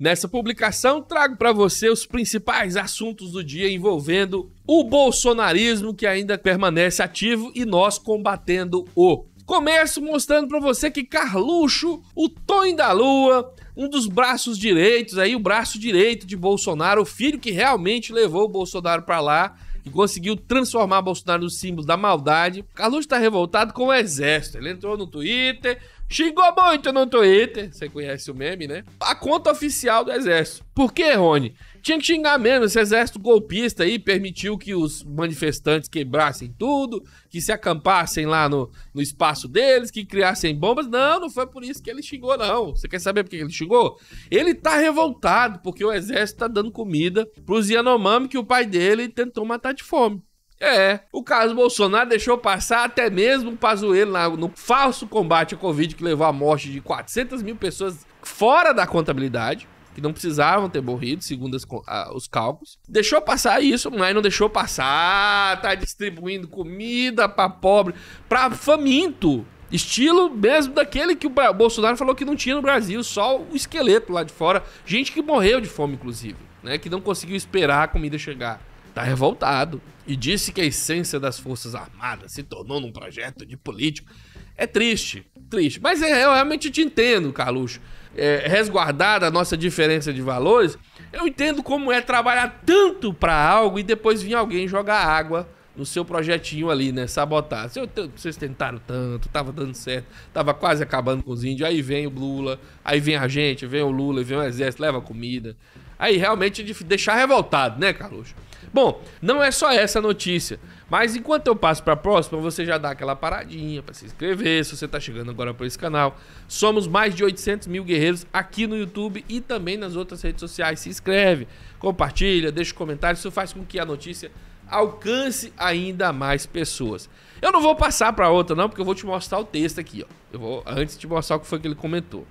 Nessa publicação, trago para você os principais assuntos do dia envolvendo o bolsonarismo que ainda permanece ativo e nós combatendo o. Começo mostrando para você que Carluxo, o Tom da Lua, um dos braços direitos aí, o braço direito de Bolsonaro, o filho que realmente levou o Bolsonaro para lá, e conseguiu transformar Bolsonaro no símbolo da maldade. Carluxo está revoltado com o exército. Ele entrou no Twitter, Xingou muito no Twitter, você conhece o meme, né? A conta oficial do Exército. Por que, Rony? Tinha que xingar mesmo, esse exército golpista aí permitiu que os manifestantes quebrassem tudo, que se acampassem lá no, no espaço deles, que criassem bombas. Não, não foi por isso que ele xingou, não. Você quer saber por que ele xingou? Ele tá revoltado porque o exército tá dando comida pros Yanomami que o pai dele tentou matar de fome. É, o caso Bolsonaro deixou passar até mesmo o Pazuello no falso combate à Covid que levou à morte de 400 mil pessoas fora da contabilidade, que não precisavam ter morrido, segundo as, a, os cálculos. Deixou passar isso, mas não deixou passar. Tá distribuindo comida pra pobre, pra faminto. Estilo mesmo daquele que o Bolsonaro falou que não tinha no Brasil, só o esqueleto lá de fora. Gente que morreu de fome, inclusive, né? Que não conseguiu esperar a comida chegar. Tá revoltado e disse que a essência das Forças Armadas se tornou num projeto de político. É triste, triste. Mas é, eu realmente te entendo, Carluxo. É, resguardada a nossa diferença de valores, eu entendo como é trabalhar tanto para algo e depois vir alguém jogar água no seu projetinho ali, né? Sabotar. Vocês tentaram tanto, tava dando certo, tava quase acabando com os índios. Aí vem o Lula, aí vem a gente, vem o Lula, vem o exército, leva comida. Aí realmente é deixar revoltado, né, Carluxo? Bom, não é só essa notícia. Mas enquanto eu passo para a próxima, você já dá aquela paradinha para se inscrever, se você está chegando agora para esse canal. Somos mais de 800 mil guerreiros aqui no YouTube e também nas outras redes sociais. Se inscreve, compartilha, deixa um comentário. Isso faz com que a notícia alcance ainda mais pessoas. Eu não vou passar para outra não, porque eu vou te mostrar o texto aqui. Ó. Eu vou antes te mostrar o que foi que ele comentou.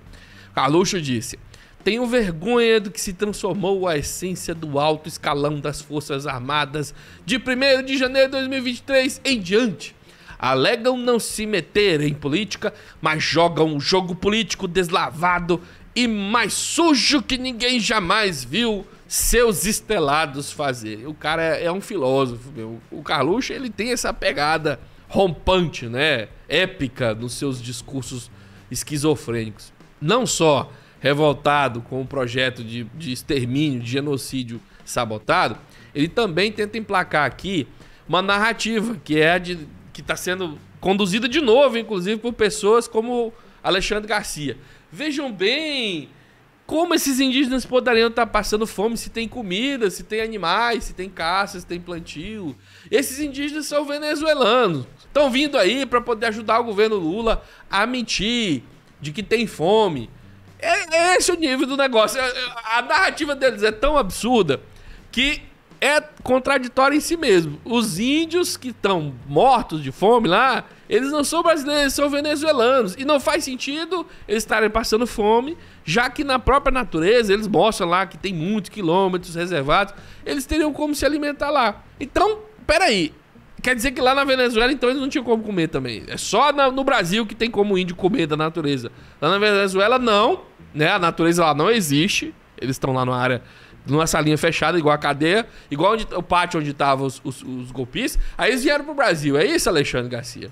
Carluxo disse... Tenho vergonha do que se transformou a essência do alto escalão das Forças Armadas de 1 de janeiro de 2023 em diante. Alegam não se meter em política, mas jogam um jogo político deslavado e mais sujo que ninguém jamais viu seus estelados fazerem. O cara é, é um filósofo, meu. O Carluxo, ele tem essa pegada rompante, né? Épica nos seus discursos esquizofrênicos. Não só revoltado com o projeto de, de extermínio, de genocídio sabotado, ele também tenta emplacar aqui uma narrativa que é de, que está sendo conduzida de novo, inclusive, por pessoas como Alexandre Garcia. Vejam bem como esses indígenas poderiam estar tá passando fome se tem comida, se tem animais, se tem caça, se tem plantio. Esses indígenas são venezuelanos. Estão vindo aí para poder ajudar o governo Lula a mentir de que tem fome, é, é, esse o nível do negócio. É, é, a narrativa deles é tão absurda que é contraditória em si mesmo. Os índios que estão mortos de fome lá, eles não são brasileiros, eles são venezuelanos. E não faz sentido eles estarem passando fome, já que na própria natureza eles mostram lá que tem muitos quilômetros reservados, eles teriam como se alimentar lá. Então, peraí. Quer dizer que lá na Venezuela, então, eles não tinham como comer também. É só no Brasil que tem como índio comer da natureza. Lá na Venezuela, não né? A natureza lá não existe. Eles estão lá numa área, numa salinha fechada, igual a cadeia, igual onde, o pátio onde estavam os, os, os, golpistas. Aí eles vieram pro Brasil. É isso, Alexandre Garcia.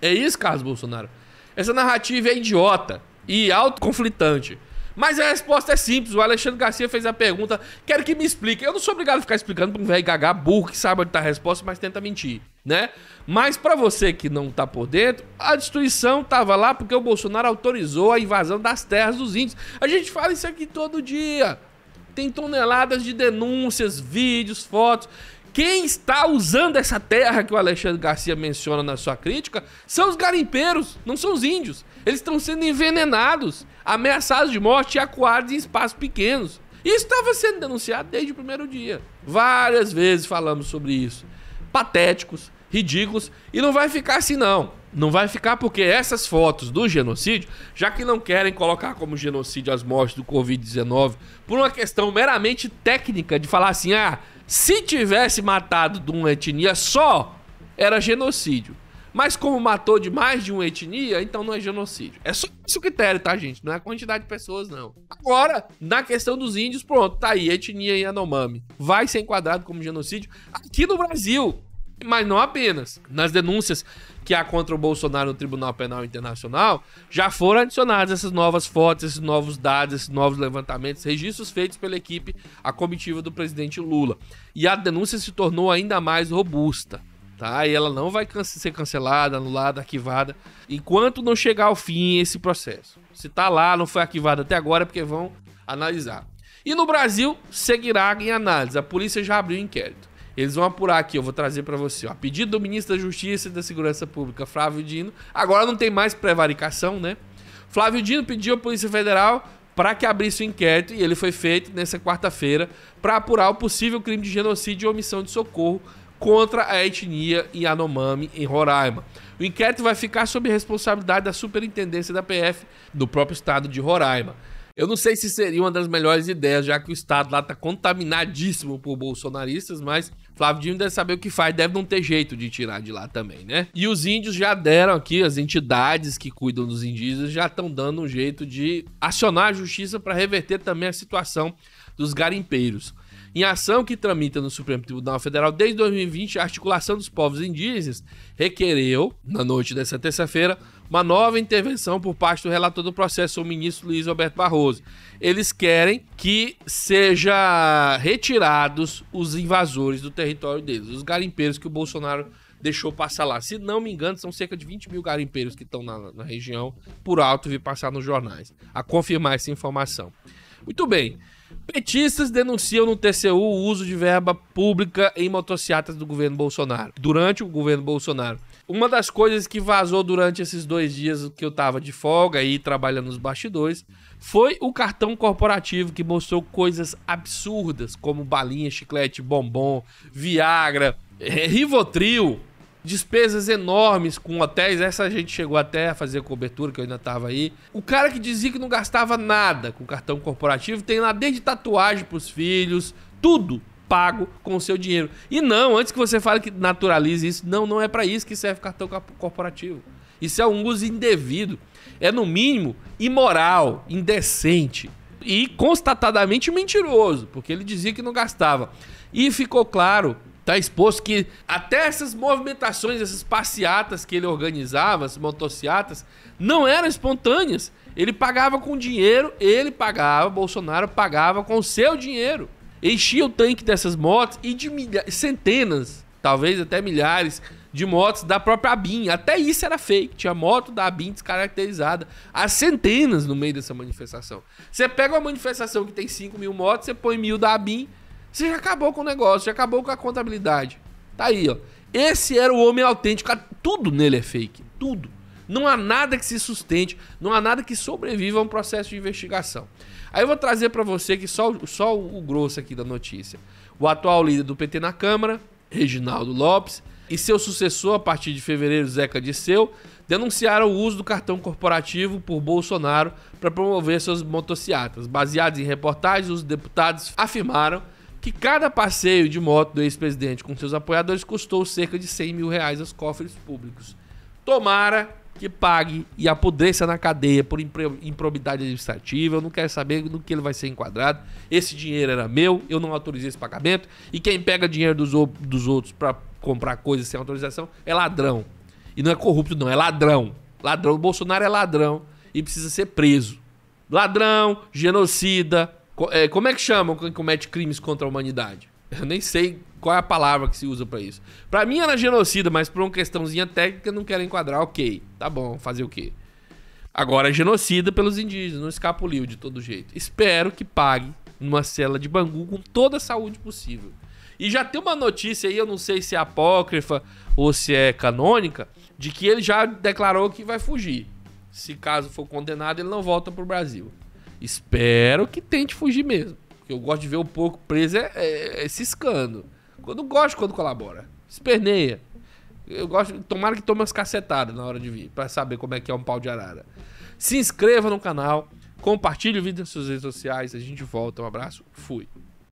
É isso, Carlos Bolsonaro. Essa narrativa é idiota e autoconflitante. Mas a resposta é simples. O Alexandre Garcia fez a pergunta. Quero que me explique. Eu não sou obrigado a ficar explicando pra um velho gagá burro que sabe onde tá a resposta, mas tenta mentir né? Mas para você que não tá por dentro, a destruição tava lá porque o Bolsonaro autorizou a invasão das terras dos índios. A gente fala isso aqui todo dia. Tem toneladas de denúncias, vídeos, fotos. Quem está usando essa terra que o Alexandre Garcia menciona na sua crítica são os garimpeiros, não são os índios. Eles estão sendo envenenados, ameaçados de morte e acuados em espaços pequenos. Isso estava sendo denunciado desde o primeiro dia. Várias vezes falamos sobre isso patéticos, ridículos. E não vai ficar assim, não. Não vai ficar porque essas fotos do genocídio, já que não querem colocar como genocídio as mortes do Covid-19, por uma questão meramente técnica de falar assim: ah, se tivesse matado de uma etnia só, era genocídio. Mas como matou de mais de uma etnia, então não é genocídio. É só esse o critério, tá, gente? Não é a quantidade de pessoas, não. Agora, na questão dos índios, pronto, tá aí, etnia Yanomami. Vai ser enquadrado como genocídio aqui no Brasil. Mas não apenas. Nas denúncias que há contra o Bolsonaro no Tribunal Penal Internacional, já foram adicionadas essas novas fotos, esses novos dados, esses novos levantamentos, registros feitos pela equipe, a comitiva do presidente Lula. E a denúncia se tornou ainda mais robusta tá? E ela não vai ser cancelada, anulada, arquivada, enquanto não chegar ao fim esse processo. Se tá lá, não foi arquivada até agora, é porque vão analisar. E no Brasil, seguirá em análise. A polícia já abriu o inquérito. Eles vão apurar aqui, eu vou trazer para você. Ó. A pedido do ministro da Justiça e da Segurança Pública, Flávio Dino. Agora não tem mais prevaricação, né? Flávio Dino pediu à Polícia Federal para que abrisse o inquérito e ele foi feito nessa quarta-feira para apurar o possível crime de genocídio e omissão de socorro contra a etnia Yanomami em Roraima. O inquérito vai ficar sob a responsabilidade da Superintendência da PF do próprio estado de Roraima. Eu não sei se seria uma das melhores ideias, já que o estado lá está contaminadíssimo por bolsonaristas, mas Flávio Dino deve saber o que faz, deve não ter jeito de tirar de lá também, né? E os índios já deram aqui, as entidades que cuidam dos indígenas já estão dando um jeito de acionar a justiça para reverter também a situação dos garimpeiros. Em ação que tramita no Supremo Tribunal Federal desde 2020, a articulação dos povos indígenas requereu, na noite dessa terça-feira, uma nova intervenção por parte do relator do processo, o ministro Luiz Alberto Barroso. Eles querem que seja retirados os invasores do território deles, os garimpeiros que o Bolsonaro deixou passar lá. Se não me engano, são cerca de 20 mil garimpeiros que estão na, na região por alto vir passar nos jornais. A confirmar essa informação. Muito bem. Petistas denunciam no TCU o uso de verba pública em motocicletas do governo Bolsonaro. Durante o governo Bolsonaro. Uma das coisas que vazou durante esses dois dias que eu tava de folga e trabalhando nos bastidores foi o cartão corporativo que mostrou coisas absurdas como balinha, chiclete, bombom, Viagra, é, Rivotril, despesas enormes com hotéis. Essa gente chegou até a fazer cobertura, que eu ainda tava aí. O cara que dizia que não gastava nada com cartão corporativo tem lá desde tatuagem para os filhos, tudo pago com o seu dinheiro. E não, antes que você fale que naturalize isso, não, não é para isso que serve cartão corporativo. Isso é um uso indevido. É, no mínimo, imoral, indecente e constatadamente mentiroso, porque ele dizia que não gastava. E ficou claro Está exposto que até essas movimentações, essas passeatas que ele organizava, as motociatas, não eram espontâneas. Ele pagava com dinheiro, ele pagava, Bolsonaro pagava com o seu dinheiro. Enchia o tanque dessas motos e de centenas, talvez até milhares de motos da própria ABIN. Até isso era fake, tinha moto da ABIN descaracterizada. Há centenas no meio dessa manifestação. Você pega uma manifestação que tem 5 mil motos, você põe mil da ABIN, você já acabou com o negócio, já acabou com a contabilidade. Tá aí, ó. Esse era o homem autêntico. Tudo nele é fake. Tudo. Não há nada que se sustente, não há nada que sobreviva a um processo de investigação. Aí eu vou trazer para você que só, só o grosso aqui da notícia. O atual líder do PT na Câmara, Reginaldo Lopes, e seu sucessor, a partir de fevereiro, Zeca Disseu, denunciaram o uso do cartão corporativo por Bolsonaro para promover suas motocicletas. Baseados em reportagens, os deputados afirmaram que cada passeio de moto do ex-presidente com seus apoiadores custou cerca de 100 mil reais aos cofres públicos. Tomara que pague e apodreça na cadeia por improbidade administrativa. Eu não quero saber no que ele vai ser enquadrado. Esse dinheiro era meu, eu não autorizei esse pagamento. E quem pega dinheiro dos, dos outros para comprar coisas sem autorização é ladrão. E não é corrupto, não, é ladrão. Ladrão, o Bolsonaro é ladrão e precisa ser preso. Ladrão, genocida, é, como é que chamam quem comete crimes contra a humanidade? Eu nem sei qual é a palavra que se usa para isso. Para mim era genocida, mas por uma questãozinha técnica não quero enquadrar. Ok, tá bom, fazer o quê? Agora é genocida pelos indígenas, não escapuliu de todo jeito. Espero que pague numa cela de Bangu com toda a saúde possível. E já tem uma notícia aí, eu não sei se é apócrifa ou se é canônica, de que ele já declarou que vai fugir. Se caso for condenado, ele não volta pro Brasil. Espero que tente fugir mesmo. Porque eu gosto de ver o porco preso é, é, é ciscando. Eu não gosto quando colabora. Esperneia. Eu gosto. Tomara que tome umas cacetadas na hora de vir, para saber como é que é um pau de arara. Se inscreva no canal, compartilhe o vídeo nas suas redes sociais. A gente volta. Um abraço. Fui.